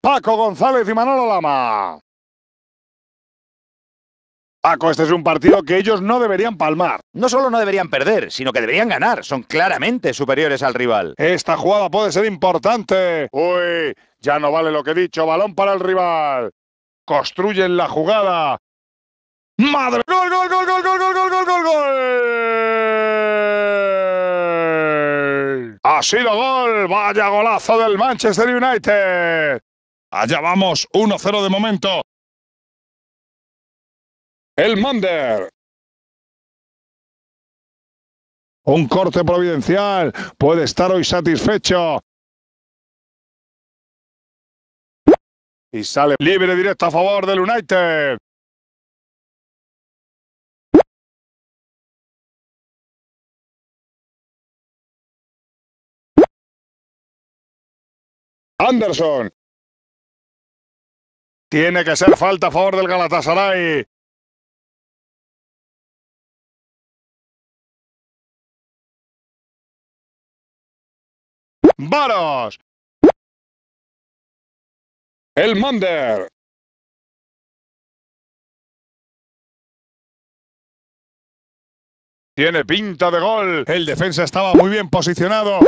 Paco González y Manolo Lama. Paco, este es un partido que ellos no deberían palmar. No solo no deberían perder, sino que deberían ganar. Son claramente superiores al rival. Esta jugada puede ser importante. Uy, ya no vale lo que he dicho. Balón para el rival. Construyen la jugada. ¡Madre! ¡Gol, gol, gol, gol, gol, gol! gol! Ha sido gol. Vaya golazo del Manchester United. Allá vamos. 1-0 de momento. El Mander. Un corte providencial. Puede estar hoy satisfecho. Y sale libre directo a favor del United. Anderson. Tiene que ser falta a favor del Galatasaray. Varos. El Mander. Tiene pinta de gol. El defensa estaba muy bien posicionado.